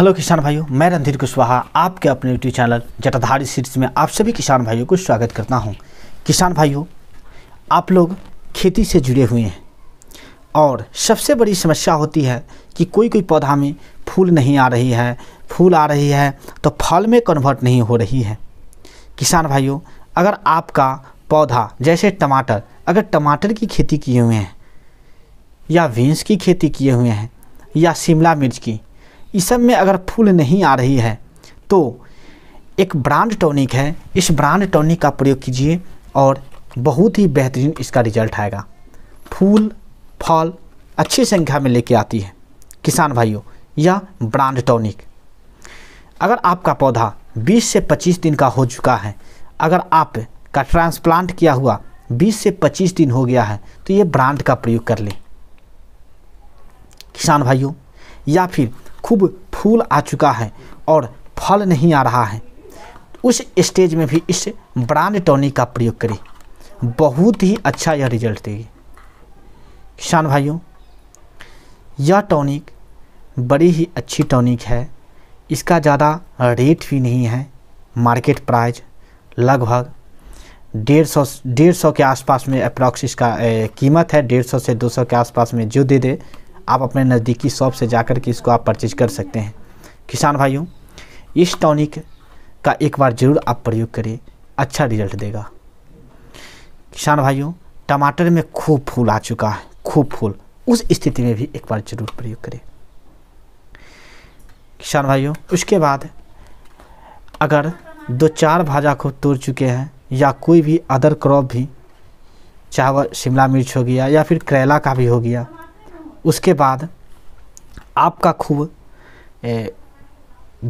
hello किसान भाइयों मैं रणधीर कुशवाहा आपके अपने यूट्यूब चैनल जटाधारी सीरीज में आप सभी किसान भाइयों को स्वागत करता हूं किसान भाइयों आप लोग खेती से जुड़े हुए हैं और सबसे बड़ी समस्या होती है कि कोई कोई पौधा में फूल नहीं आ रही है फूल आ रही है तो फल में कन्वर्ट नहीं हो रही है किसान भाइयों अगर आपका पौधा जैसे टमाटर अगर टमाटर की खेती किए हुए हैं या बीन्स की खेती किए हुए हैं या शिमला मिर्च की इस सब में अगर फूल नहीं आ रही है तो एक ब्रांड टॉनिक है इस ब्रांड टॉनिक का प्रयोग कीजिए और बहुत ही बेहतरीन इसका रिजल्ट आएगा फूल फल अच्छी संख्या में लेके आती है किसान भाइयों या ब्रांड टॉनिक अगर आपका पौधा 20 से 25 दिन का हो चुका है अगर आप का ट्रांसप्लांट किया हुआ 20 से 25 दिन हो गया है तो ये ब्रांड का प्रयोग कर लें किसान भाइयों या फिर खूब फूल आ चुका है और फल नहीं आ रहा है उस स्टेज में भी इस ब्रांड टॉनिक का प्रयोग करें बहुत ही अच्छा यह रिजल्ट देगी किसान भाइयों यह टॉनिक बड़ी ही अच्छी टॉनिक है इसका ज़्यादा रेट भी नहीं है मार्केट प्राइस लगभग डेढ़ सौ डेढ़ सौ के आसपास में अप्रॉक्स इसका कीमत है डेढ़ सौ से दो सौ के आसपास में जो दे दे आप अपने नज़दीकी शॉप से जाकर के इसको आप परचेज कर सकते हैं किसान भाइयों इस टॉनिक का एक बार ज़रूर आप प्रयोग करें अच्छा रिजल्ट देगा किसान भाइयों टमाटर में खूब फूल आ चुका है खूब फूल उस स्थिति में भी एक बार ज़रूर प्रयोग करें किसान भाइयों उसके बाद अगर दो चार भाजा को तोड़ चुके हैं या कोई भी अदर क्रॉप भी चाहे वह शिमला मिर्च हो गया या फिर करेला का भी हो गया उसके बाद आपका खूब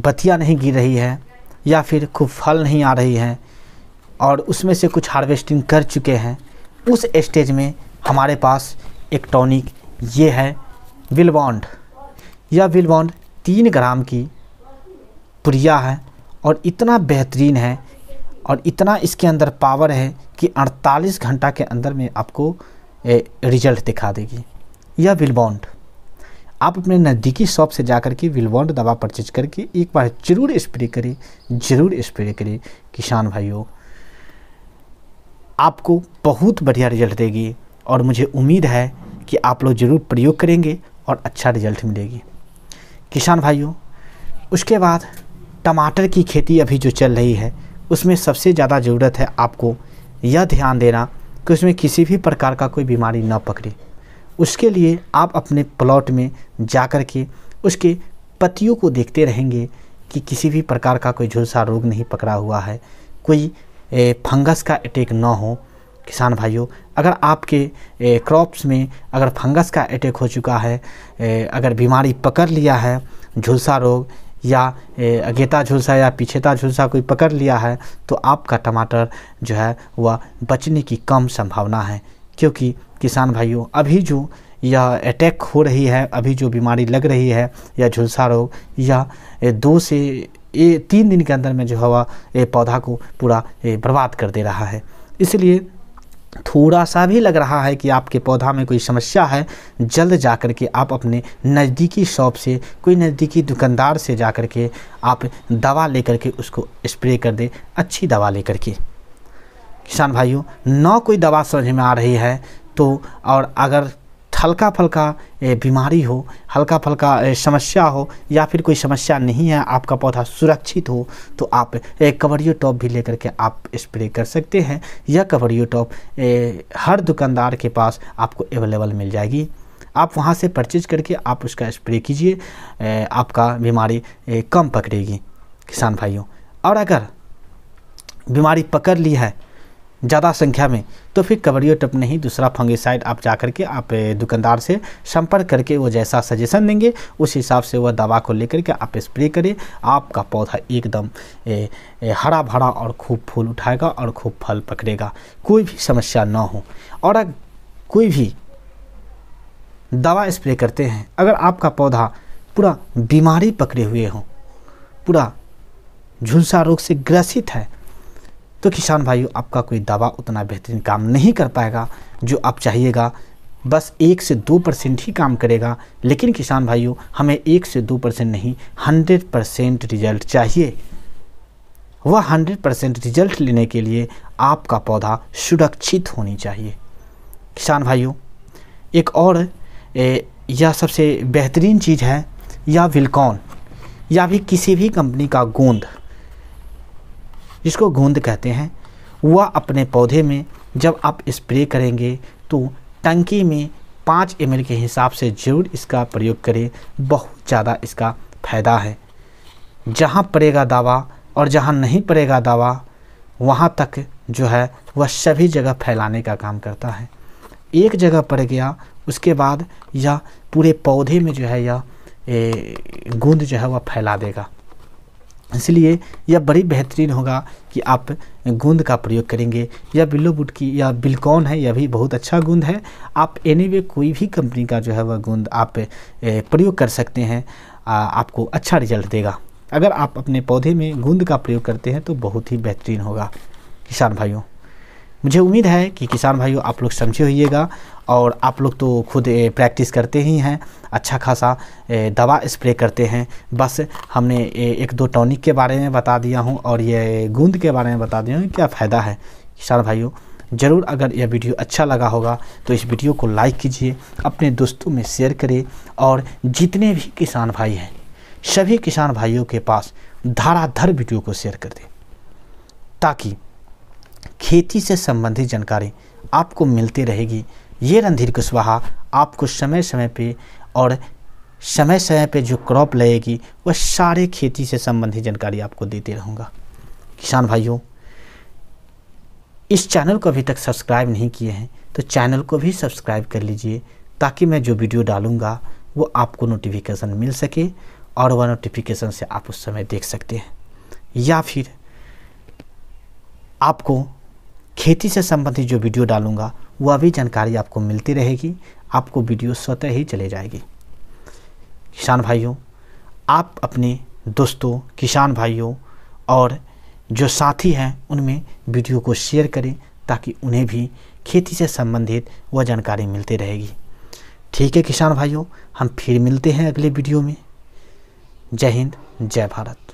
बतिया नहीं गिर रही है या फिर खूब फल नहीं आ रही है और उसमें से कुछ हार्वेस्टिंग कर चुके हैं उस स्टेज में हमारे पास एक टॉनिक ये है विलबॉन्ड यह विलबॉन्ड तीन ग्राम की पुरिया है और इतना बेहतरीन है और इतना इसके अंदर पावर है कि 48 घंटा के अंदर में आपको रिजल्ट दिखा देगी या विलबॉन्ड आप अपने नज़दीकी शॉप से जाकर के विलबॉन्ड दवा परचेज करके एक बार जरूर स्प्रे करें ज़रूर स्प्रे करें किसान भाइयों आपको बहुत बढ़िया रिजल्ट देगी और मुझे उम्मीद है कि आप लोग ज़रूर प्रयोग करेंगे और अच्छा रिजल्ट मिलेगी किसान भाइयों उसके बाद टमाटर की खेती अभी जो चल रही है उसमें सबसे ज़्यादा ज़रूरत है आपको यह ध्यान देना कि उसमें किसी भी प्रकार का कोई बीमारी ना पकड़े उसके लिए आप अपने प्लॉट में जा कर के उसके पतियों को देखते रहेंगे कि किसी भी प्रकार का कोई झुलसा रोग नहीं पकड़ा हुआ है कोई फंगस का अटैक ना हो किसान भाइयों अगर आपके क्रॉप्स में अगर फंगस का अटैक हो चुका है ए, अगर बीमारी पकड़ लिया है झुलसा रोग या अगेता झुलसा या पीछेता झुलसा कोई पकड़ लिया है तो आपका टमाटर जो है वह बचने की कम संभावना है क्योंकि किसान भाइयों अभी जो यह अटैक हो रही है अभी जो बीमारी लग रही है या झुलसा रोग या दो से ये तीन दिन के अंदर में जो हवा ये पौधा को पूरा बर्बाद कर दे रहा है इसलिए थोड़ा सा भी लग रहा है कि आपके पौधा में कोई समस्या है जल्द जा कर के आप अपने नज़दीकी शॉप से कोई नज़दीकी दुकानदार से जा कर के आप दवा लेकर के उसको स्प्रे कर दें अच्छी दवा लेकर के किसान भाइयों न कोई दवा समझ में आ रही है तो और अगर हल्का फल्का बीमारी हो हल्का फल्का समस्या हो या फिर कोई समस्या नहीं है आपका पौधा सुरक्षित हो तो आप कवरियो टॉप भी लेकर के आप स्प्रे कर सकते हैं यह कवरियो टॉप हर दुकानदार के पास आपको अवेलेबल मिल जाएगी आप वहाँ से परचेज करके आप उसका स्प्रे कीजिए आपका बीमारी कम पकड़ेगी किसान भाइयों और अगर बीमारी पकड़ ली है ज़्यादा संख्या में तो फिर कबड़ियों टप नहीं दूसरा फंगिसाइड आप जा करके आप दुकानदार से संपर्क करके वो जैसा सजेशन देंगे उस हिसाब से वह दवा को लेकर के आप स्प्रे करें आपका पौधा एकदम ए, ए, हरा भरा और खूब फूल उठाएगा और खूब फल पकड़ेगा कोई भी समस्या ना हो और अगर कोई भी दवा स्प्रे करते हैं अगर आपका पौधा पूरा बीमारी पकड़े हुए हो पूरा झुलसा रोग से ग्रसित है तो किसान भाइयों आपका कोई दवा उतना बेहतरीन काम नहीं कर पाएगा जो आप चाहिएगा बस एक से दो परसेंट ही काम करेगा लेकिन किसान भाइयों हमें एक से दो परसेंट नहीं हंड्रेड परसेंट रिजल्ट चाहिए वह हंड्रेड परसेंट रिजल्ट लेने के लिए आपका पौधा सुरक्षित होनी चाहिए किसान भाइयों एक और ए, यह सबसे बेहतरीन चीज़ है या विलकॉन या भी किसी भी कंपनी का गोंद जिसको गोंद कहते हैं वह अपने पौधे में जब आप स्प्रे करेंगे तो टंकी में पाँच एम के हिसाब से ज़रूर इसका प्रयोग करें बहुत ज़्यादा इसका फ़ायदा है जहाँ पड़ेगा दावा और जहाँ नहीं पड़ेगा दावा वहाँ तक जो है वह सभी जगह फैलाने का काम करता है एक जगह पड़ गया उसके बाद यह पूरे पौधे में जो है यह गूंद जो है वह फैला देगा इसलिए यह बड़ी बेहतरीन होगा कि आप गूंद का प्रयोग करेंगे या बिल्लो बुट की या बिलकॉन है यह भी बहुत अच्छा गूंद है आप एनी वे कोई भी कंपनी का जो है वह गूंद आप प्रयोग कर सकते हैं आपको अच्छा रिजल्ट देगा अगर आप अपने पौधे में गूंद का प्रयोग करते हैं तो बहुत ही बेहतरीन होगा किसान भाइयों मुझे उम्मीद है कि किसान भाइयों आप लोग समझे होइएगा और आप लोग तो खुद प्रैक्टिस करते ही हैं अच्छा खासा दवा स्प्रे करते हैं बस हमने एक दो टॉनिक के बारे में बता दिया हूँ और ये गूंद के बारे में बता दिया हूँ क्या फ़ायदा है किसान भाइयों ज़रूर अगर यह वीडियो अच्छा लगा होगा तो इस वीडियो को लाइक कीजिए अपने दोस्तों में शेयर करें और जितने भी किसान भाई हैं सभी किसान भाइयों के पास धाराधर वीडियो को शेयर कर दें ताकि खेती से संबंधित जानकारी आपको मिलती रहेगी ये रणधीर कुशवाहा आपको समय समय पे और समय समय पे जो क्रॉप लगेगी वह सारे खेती से संबंधित जानकारी आपको देते रहूँगा किसान भाइयों इस चैनल को अभी तक सब्सक्राइब नहीं किए हैं तो चैनल को भी सब्सक्राइब कर लीजिए ताकि मैं जो वीडियो डालूँगा वो आपको नोटिफिकेशन मिल सके और वह नोटिफिकेशन से आप उस समय देख सकते हैं या फिर आपको खेती से संबंधित जो वीडियो डालूंगा वह भी जानकारी आपको मिलती रहेगी आपको वीडियो स्वतः ही चले जाएगी किसान भाइयों आप अपने दोस्तों किसान भाइयों और जो साथी हैं उनमें वीडियो को शेयर करें ताकि उन्हें भी खेती से संबंधित वह जानकारी मिलती रहेगी ठीक है किसान भाइयों हम फिर मिलते हैं अगले वीडियो में जय हिंद जय भारत